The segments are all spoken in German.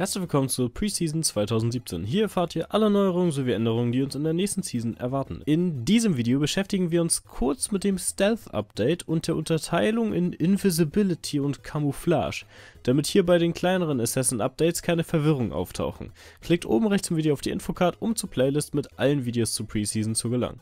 Herzlich willkommen zur Preseason 2017. Hier erfahrt ihr alle Neuerungen sowie Änderungen, die uns in der nächsten Season erwarten. In diesem Video beschäftigen wir uns kurz mit dem Stealth Update und der Unterteilung in Invisibility und Camouflage, damit hier bei den kleineren Assassin Updates keine Verwirrung auftauchen. Klickt oben rechts im Video auf die Infocard, um zur Playlist mit allen Videos zur Preseason zu gelangen.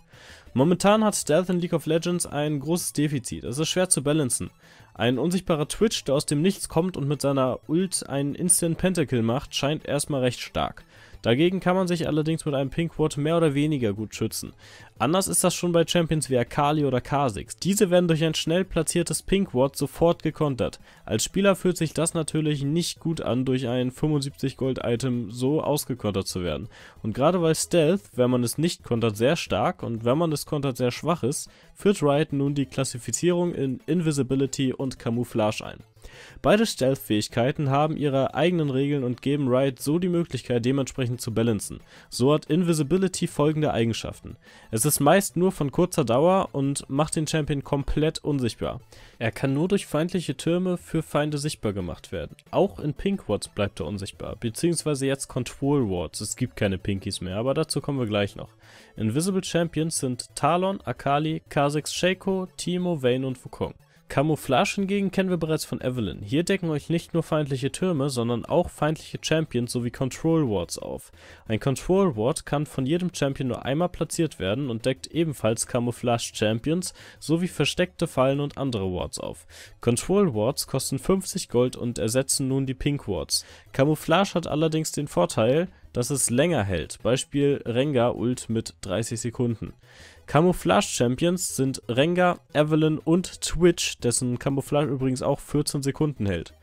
Momentan hat Stealth in League of Legends ein großes Defizit, es ist schwer zu balancen. Ein unsichtbarer Twitch, der aus dem Nichts kommt und mit seiner Ult einen Instant Pentakill macht, scheint erstmal recht stark. Dagegen kann man sich allerdings mit einem Pinkwort mehr oder weniger gut schützen. Anders ist das schon bei Champions wie Akali oder Kha'Zix. Diese werden durch ein schnell platziertes Pinkwort sofort gekontert. Als Spieler fühlt sich das natürlich nicht gut an, durch ein 75 Gold Item so ausgekontert zu werden. Und gerade weil Stealth, wenn man es nicht kontert, sehr stark und wenn man es kontert, sehr schwach ist, führt Riot nun die Klassifizierung in Invisibility und Camouflage ein. Beide Stealth-Fähigkeiten haben ihre eigenen Regeln und geben Riot so die Möglichkeit, dementsprechend zu balancen. So hat Invisibility folgende Eigenschaften. Es ist meist nur von kurzer Dauer und macht den Champion komplett unsichtbar. Er kann nur durch feindliche Türme für Feinde sichtbar gemacht werden. Auch in Pink Wards bleibt er unsichtbar, beziehungsweise jetzt Control Wards. Es gibt keine Pinkies mehr, aber dazu kommen wir gleich noch. Invisible Champions sind Talon, Akali, Kha'Zix, Shaco, Timo, Vayne und Wukong. Camouflage hingegen kennen wir bereits von Evelyn. Hier decken euch nicht nur feindliche Türme, sondern auch feindliche Champions sowie Control Wards auf. Ein Control Ward kann von jedem Champion nur einmal platziert werden und deckt ebenfalls Camouflage Champions sowie versteckte Fallen und andere Wards auf. Control Wards kosten 50 Gold und ersetzen nun die Pink Wards. Camouflage hat allerdings den Vorteil, dass es länger hält. Beispiel Rengar Ult mit 30 Sekunden. Camouflage Champions sind Rengar, Evelyn und Twitch, dessen Camouflage übrigens auch 14 Sekunden hält.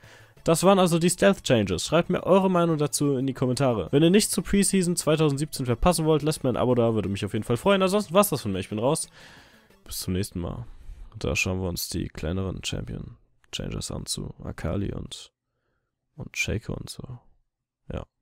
Das waren also die Stealth Changes. Schreibt mir eure Meinung dazu in die Kommentare. Wenn ihr nichts zu Preseason 2017 verpassen wollt, lasst mir ein Abo da, würde mich auf jeden Fall freuen. Ansonsten war's das von mir. Ich bin raus. Bis zum nächsten Mal. Da schauen wir uns die kleineren Champion Changes an zu Akali und, und Shaker und so. Ja.